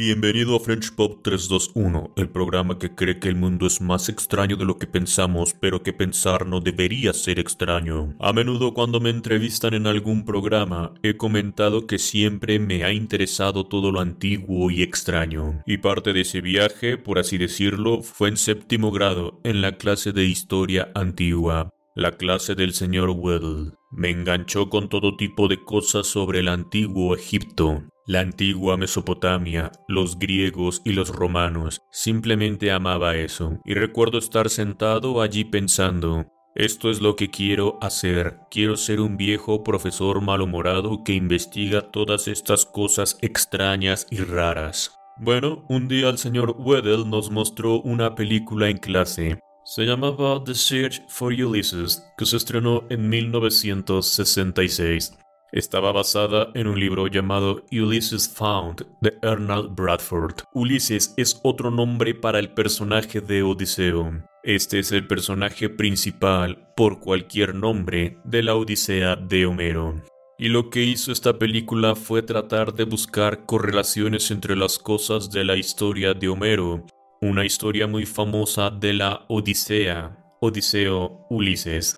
Bienvenido a French Pop 321, el programa que cree que el mundo es más extraño de lo que pensamos, pero que pensar no debería ser extraño. A menudo cuando me entrevistan en algún programa, he comentado que siempre me ha interesado todo lo antiguo y extraño. Y parte de ese viaje, por así decirlo, fue en séptimo grado, en la clase de historia antigua, la clase del señor Weddle. Me enganchó con todo tipo de cosas sobre el antiguo Egipto. La antigua Mesopotamia, los griegos y los romanos, simplemente amaba eso, y recuerdo estar sentado allí pensando, esto es lo que quiero hacer, quiero ser un viejo profesor malhumorado que investiga todas estas cosas extrañas y raras. Bueno, un día el señor Weddell nos mostró una película en clase. Se llamaba The Search for Ulysses, que se estrenó en 1966. Estaba basada en un libro llamado Ulysses Found de Arnold Bradford. Ulysses es otro nombre para el personaje de Odiseo. Este es el personaje principal, por cualquier nombre, de la Odisea de Homero. Y lo que hizo esta película fue tratar de buscar correlaciones entre las cosas de la historia de Homero, una historia muy famosa de la Odisea, Odiseo Ulises.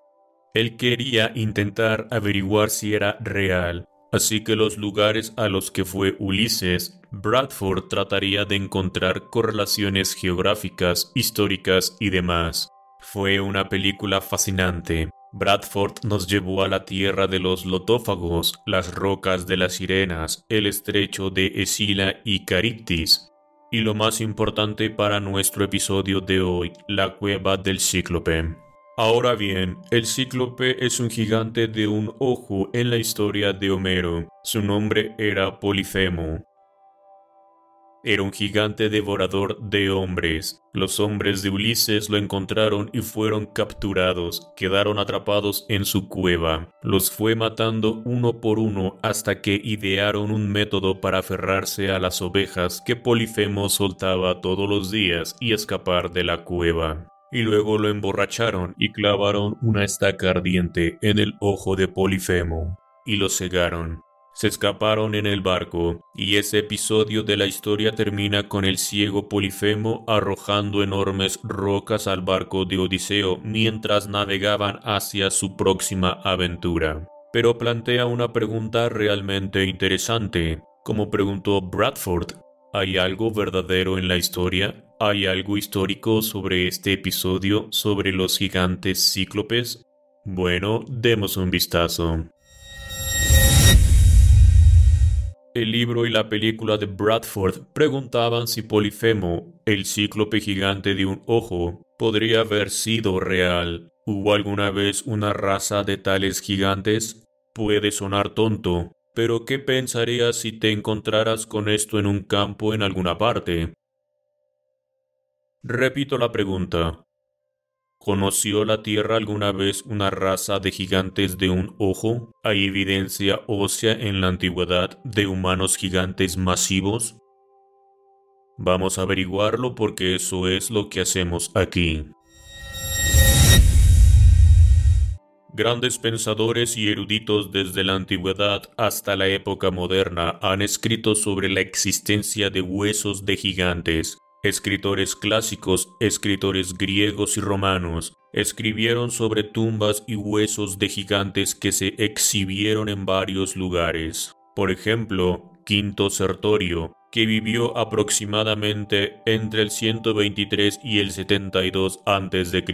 Él quería intentar averiguar si era real, así que los lugares a los que fue Ulises, Bradford trataría de encontrar correlaciones geográficas, históricas y demás. Fue una película fascinante. Bradford nos llevó a la tierra de los lotófagos, las rocas de las sirenas, el estrecho de Esila y Cariptis, y lo más importante para nuestro episodio de hoy, la cueva del cíclope. Ahora bien, el cíclope es un gigante de un ojo en la historia de Homero. Su nombre era Polifemo. Era un gigante devorador de hombres. Los hombres de Ulises lo encontraron y fueron capturados, quedaron atrapados en su cueva. Los fue matando uno por uno hasta que idearon un método para aferrarse a las ovejas que Polifemo soltaba todos los días y escapar de la cueva y luego lo emborracharon y clavaron una estaca ardiente en el ojo de Polifemo y lo cegaron. Se escaparon en el barco, y ese episodio de la historia termina con el ciego Polifemo arrojando enormes rocas al barco de Odiseo mientras navegaban hacia su próxima aventura. Pero plantea una pregunta realmente interesante. Como preguntó Bradford, ¿hay algo verdadero en la historia? ¿Hay algo histórico sobre este episodio sobre los gigantes cíclopes? Bueno, demos un vistazo. El libro y la película de Bradford preguntaban si Polifemo, el cíclope gigante de un ojo, podría haber sido real. ¿Hubo alguna vez una raza de tales gigantes? Puede sonar tonto, pero ¿qué pensarías si te encontraras con esto en un campo en alguna parte? Repito la pregunta. ¿Conoció la Tierra alguna vez una raza de gigantes de un ojo? ¿Hay evidencia ósea en la antigüedad de humanos gigantes masivos? Vamos a averiguarlo porque eso es lo que hacemos aquí. Grandes pensadores y eruditos desde la antigüedad hasta la época moderna han escrito sobre la existencia de huesos de gigantes, Escritores clásicos, escritores griegos y romanos, escribieron sobre tumbas y huesos de gigantes que se exhibieron en varios lugares. Por ejemplo, Quinto Sertorio, que vivió aproximadamente entre el 123 y el 72 a.C.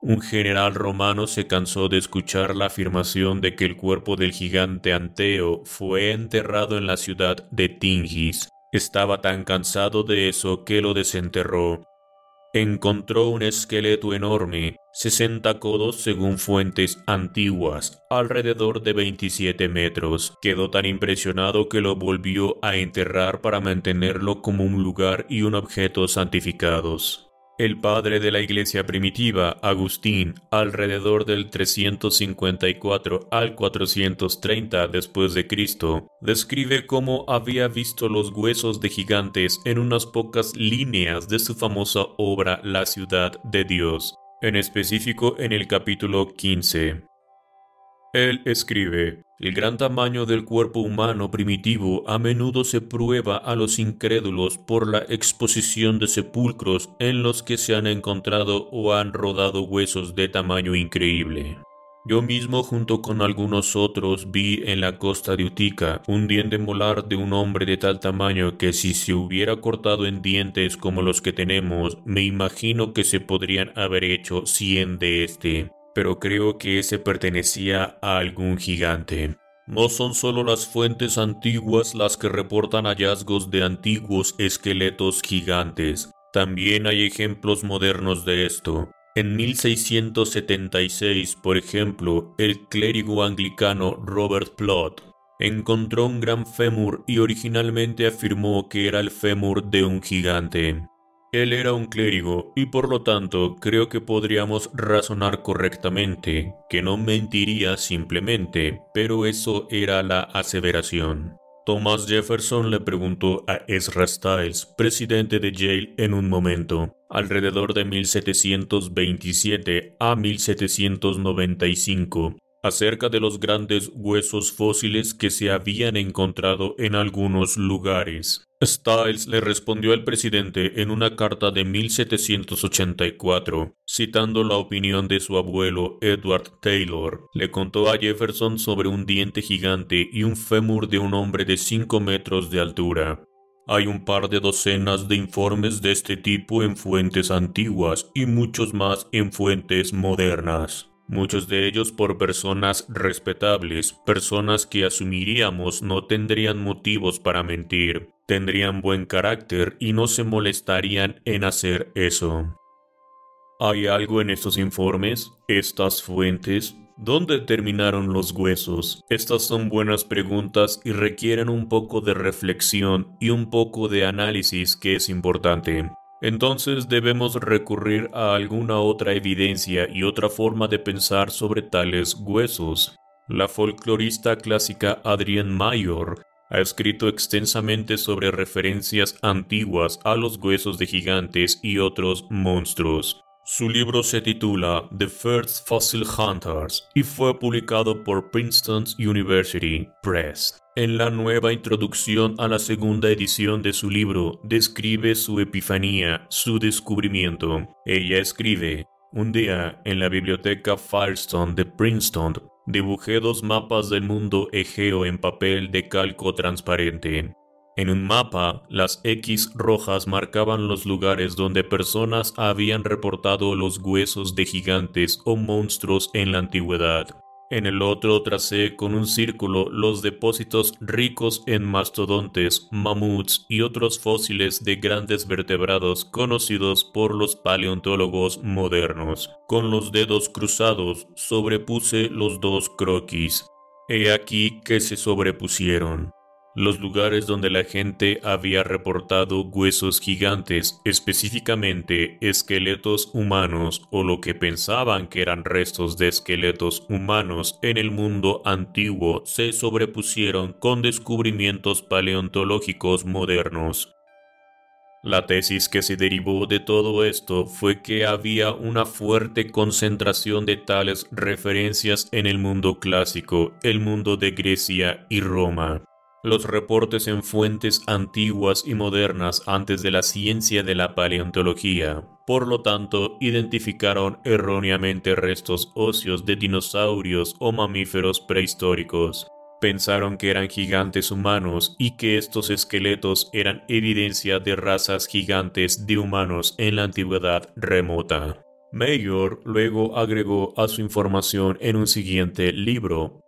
Un general romano se cansó de escuchar la afirmación de que el cuerpo del gigante Anteo fue enterrado en la ciudad de Tingis, estaba tan cansado de eso que lo desenterró. Encontró un esqueleto enorme, 60 codos según fuentes antiguas, alrededor de 27 metros. Quedó tan impresionado que lo volvió a enterrar para mantenerlo como un lugar y un objeto santificados. El padre de la iglesia primitiva, Agustín, alrededor del 354 al 430 después de Cristo, describe cómo había visto los huesos de gigantes en unas pocas líneas de su famosa obra La ciudad de Dios, en específico en el capítulo 15. Él escribe, el gran tamaño del cuerpo humano primitivo a menudo se prueba a los incrédulos por la exposición de sepulcros en los que se han encontrado o han rodado huesos de tamaño increíble. Yo mismo junto con algunos otros vi en la costa de Utica un diente molar de un hombre de tal tamaño que si se hubiera cortado en dientes como los que tenemos, me imagino que se podrían haber hecho 100 de este pero creo que ese pertenecía a algún gigante. No son solo las fuentes antiguas las que reportan hallazgos de antiguos esqueletos gigantes, también hay ejemplos modernos de esto. En 1676, por ejemplo, el clérigo anglicano Robert Plot encontró un gran fémur y originalmente afirmó que era el fémur de un gigante. Él era un clérigo y por lo tanto creo que podríamos razonar correctamente, que no mentiría simplemente, pero eso era la aseveración. Thomas Jefferson le preguntó a Ezra Stiles, presidente de Yale en un momento, alrededor de 1727 a 1795, acerca de los grandes huesos fósiles que se habían encontrado en algunos lugares. Stiles le respondió al presidente en una carta de 1784, citando la opinión de su abuelo Edward Taylor. Le contó a Jefferson sobre un diente gigante y un fémur de un hombre de 5 metros de altura. Hay un par de docenas de informes de este tipo en fuentes antiguas y muchos más en fuentes modernas. Muchos de ellos por personas respetables, personas que asumiríamos no tendrían motivos para mentir, tendrían buen carácter y no se molestarían en hacer eso. ¿Hay algo en estos informes? ¿Estas fuentes? ¿Dónde terminaron los huesos? Estas son buenas preguntas y requieren un poco de reflexión y un poco de análisis que es importante entonces debemos recurrir a alguna otra evidencia y otra forma de pensar sobre tales huesos. La folclorista clásica Adrienne Mayor ha escrito extensamente sobre referencias antiguas a los huesos de gigantes y otros monstruos. Su libro se titula The First Fossil Hunters y fue publicado por Princeton University Press. En la nueva introducción a la segunda edición de su libro, describe su epifanía, su descubrimiento. Ella escribe, un día, en la biblioteca Firestone de Princeton, dibujé dos mapas del mundo egeo en papel de calco transparente. En un mapa, las X rojas marcaban los lugares donde personas habían reportado los huesos de gigantes o monstruos en la antigüedad. En el otro tracé con un círculo los depósitos ricos en mastodontes, mamuts y otros fósiles de grandes vertebrados conocidos por los paleontólogos modernos. Con los dedos cruzados sobrepuse los dos croquis. He aquí que se sobrepusieron los lugares donde la gente había reportado huesos gigantes, específicamente esqueletos humanos o lo que pensaban que eran restos de esqueletos humanos en el mundo antiguo, se sobrepusieron con descubrimientos paleontológicos modernos. La tesis que se derivó de todo esto fue que había una fuerte concentración de tales referencias en el mundo clásico, el mundo de Grecia y Roma. Los reportes en fuentes antiguas y modernas antes de la ciencia de la paleontología, por lo tanto, identificaron erróneamente restos óseos de dinosaurios o mamíferos prehistóricos. Pensaron que eran gigantes humanos y que estos esqueletos eran evidencia de razas gigantes de humanos en la antigüedad remota. Mayor luego agregó a su información en un siguiente libro,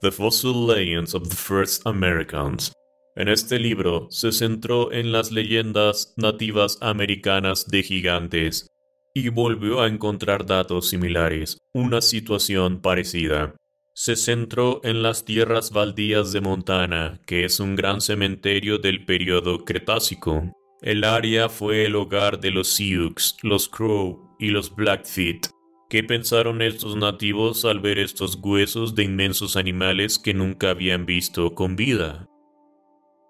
The Fossil Legends of the First Americans. En este libro se centró en las leyendas nativas americanas de gigantes y volvió a encontrar datos similares, una situación parecida. Se centró en las tierras baldías de Montana, que es un gran cementerio del periodo Cretácico. El área fue el hogar de los Sioux, los Crow y los Blackfeet, ¿Qué pensaron estos nativos al ver estos huesos de inmensos animales que nunca habían visto con vida?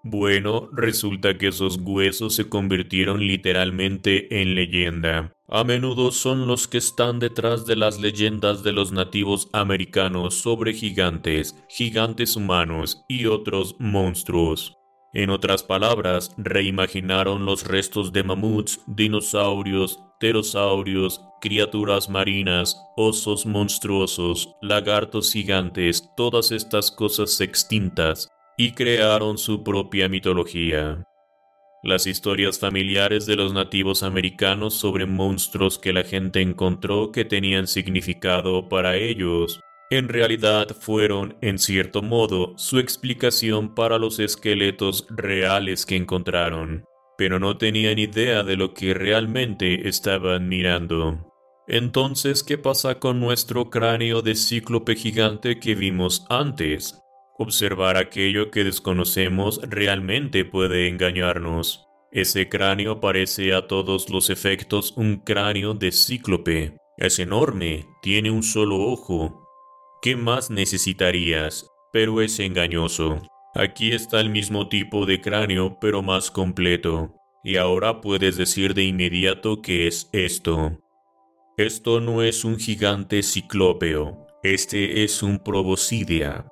Bueno, resulta que esos huesos se convirtieron literalmente en leyenda. A menudo son los que están detrás de las leyendas de los nativos americanos sobre gigantes, gigantes humanos y otros monstruos. En otras palabras, reimaginaron los restos de mamuts, dinosaurios, pterosaurios, criaturas marinas, osos monstruosos, lagartos gigantes, todas estas cosas extintas, y crearon su propia mitología. Las historias familiares de los nativos americanos sobre monstruos que la gente encontró que tenían significado para ellos, en realidad fueron, en cierto modo, su explicación para los esqueletos reales que encontraron, pero no tenían idea de lo que realmente estaban mirando. Entonces, ¿qué pasa con nuestro cráneo de cíclope gigante que vimos antes? Observar aquello que desconocemos realmente puede engañarnos. Ese cráneo parece a todos los efectos un cráneo de cíclope. Es enorme, tiene un solo ojo. ¿Qué más necesitarías? Pero es engañoso. Aquí está el mismo tipo de cráneo, pero más completo. Y ahora puedes decir de inmediato que es esto. Esto no es un gigante ciclópeo, este es un proboscidea.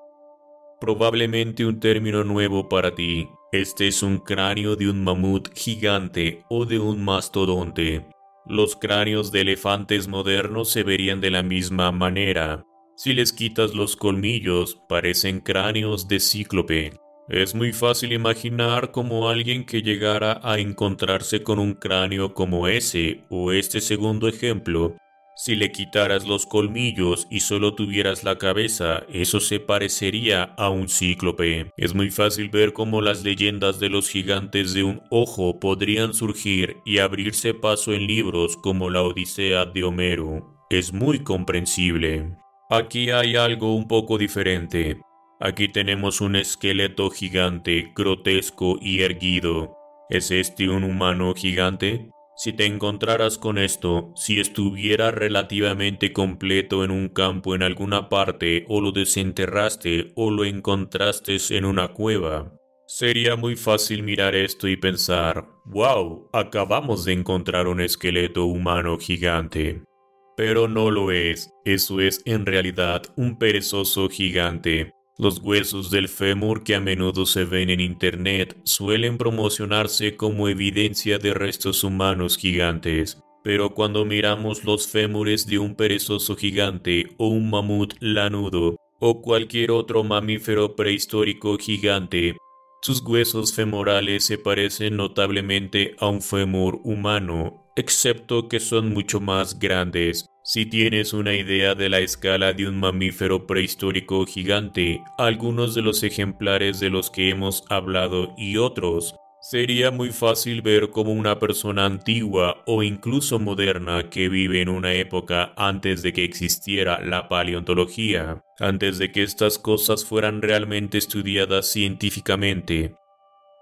Probablemente un término nuevo para ti, este es un cráneo de un mamut gigante o de un mastodonte. Los cráneos de elefantes modernos se verían de la misma manera. Si les quitas los colmillos, parecen cráneos de cíclope. Es muy fácil imaginar como alguien que llegara a encontrarse con un cráneo como ese o este segundo ejemplo, si le quitaras los colmillos y solo tuvieras la cabeza, eso se parecería a un cíclope. Es muy fácil ver cómo las leyendas de los gigantes de un ojo podrían surgir y abrirse paso en libros como la Odisea de Homero. Es muy comprensible. Aquí hay algo un poco diferente. Aquí tenemos un esqueleto gigante, grotesco y erguido. ¿Es este un humano gigante? Si te encontraras con esto, si estuviera relativamente completo en un campo en alguna parte o lo desenterraste o lo encontraste en una cueva, sería muy fácil mirar esto y pensar, wow, acabamos de encontrar un esqueleto humano gigante. Pero no lo es, eso es en realidad un perezoso gigante. Los huesos del fémur que a menudo se ven en Internet suelen promocionarse como evidencia de restos humanos gigantes, pero cuando miramos los fémures de un perezoso gigante o un mamut lanudo o cualquier otro mamífero prehistórico gigante, sus huesos femorales se parecen notablemente a un fémur humano, excepto que son mucho más grandes si tienes una idea de la escala de un mamífero prehistórico gigante, algunos de los ejemplares de los que hemos hablado y otros, sería muy fácil ver cómo una persona antigua o incluso moderna que vive en una época antes de que existiera la paleontología, antes de que estas cosas fueran realmente estudiadas científicamente,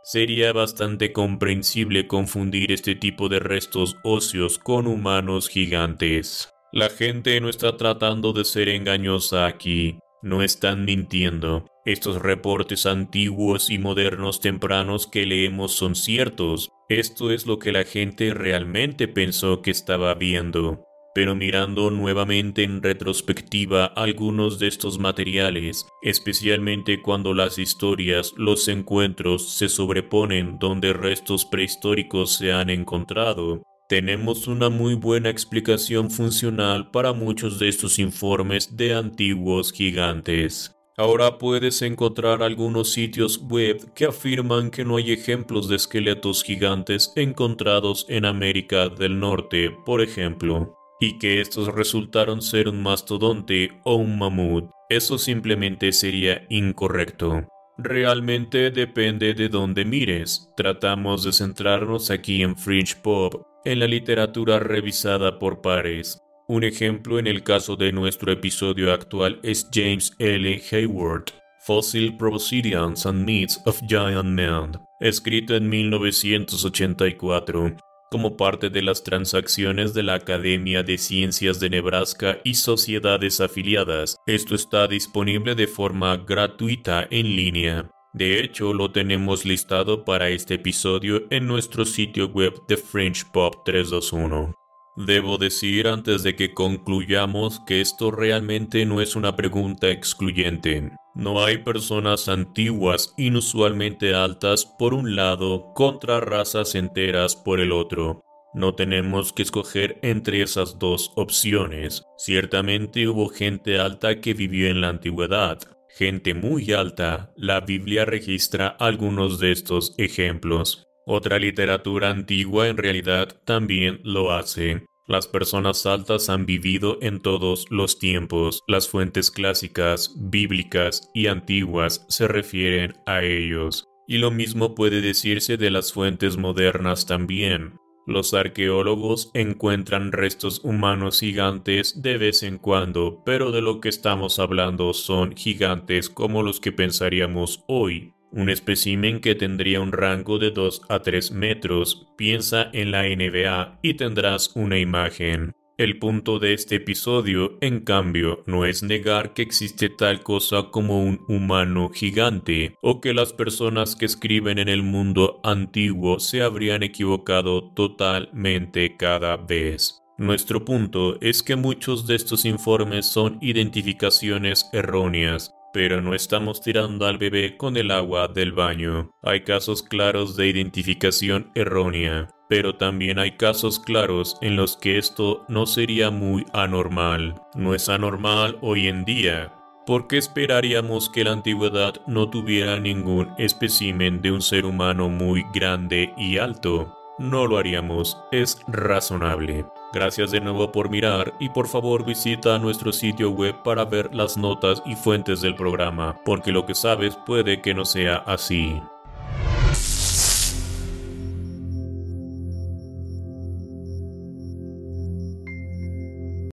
Sería bastante comprensible confundir este tipo de restos óseos con humanos gigantes. La gente no está tratando de ser engañosa aquí, no están mintiendo. Estos reportes antiguos y modernos tempranos que leemos son ciertos. Esto es lo que la gente realmente pensó que estaba viendo. Pero mirando nuevamente en retrospectiva algunos de estos materiales, especialmente cuando las historias, los encuentros se sobreponen donde restos prehistóricos se han encontrado, tenemos una muy buena explicación funcional para muchos de estos informes de antiguos gigantes. Ahora puedes encontrar algunos sitios web que afirman que no hay ejemplos de esqueletos gigantes encontrados en América del Norte, por ejemplo, y que estos resultaron ser un mastodonte o un mamut. Eso simplemente sería incorrecto. Realmente depende de dónde mires. Tratamos de centrarnos aquí en Fringe Pop en la literatura revisada por pares. Un ejemplo en el caso de nuestro episodio actual es James L. Hayward, Fossil Proceedings and Myths of Giant Man, escrito en 1984 como parte de las transacciones de la Academia de Ciencias de Nebraska y sociedades afiliadas. Esto está disponible de forma gratuita en línea. De hecho, lo tenemos listado para este episodio en nuestro sitio web de Fringe Pop 321. Debo decir antes de que concluyamos que esto realmente no es una pregunta excluyente. No hay personas antiguas inusualmente altas por un lado contra razas enteras por el otro. No tenemos que escoger entre esas dos opciones. Ciertamente hubo gente alta que vivió en la antigüedad, gente muy alta, la Biblia registra algunos de estos ejemplos. Otra literatura antigua en realidad también lo hace. Las personas altas han vivido en todos los tiempos. Las fuentes clásicas, bíblicas y antiguas se refieren a ellos. Y lo mismo puede decirse de las fuentes modernas también. Los arqueólogos encuentran restos humanos gigantes de vez en cuando, pero de lo que estamos hablando son gigantes como los que pensaríamos hoy, un espécimen que tendría un rango de 2 a 3 metros, piensa en la NBA y tendrás una imagen. El punto de este episodio, en cambio, no es negar que existe tal cosa como un humano gigante, o que las personas que escriben en el mundo antiguo se habrían equivocado totalmente cada vez. Nuestro punto es que muchos de estos informes son identificaciones erróneas, pero no estamos tirando al bebé con el agua del baño. Hay casos claros de identificación errónea, pero también hay casos claros en los que esto no sería muy anormal. No es anormal hoy en día. ¿Por qué esperaríamos que la antigüedad no tuviera ningún espécimen de un ser humano muy grande y alto? No lo haríamos, es razonable. Gracias de nuevo por mirar y por favor visita nuestro sitio web para ver las notas y fuentes del programa, porque lo que sabes puede que no sea así.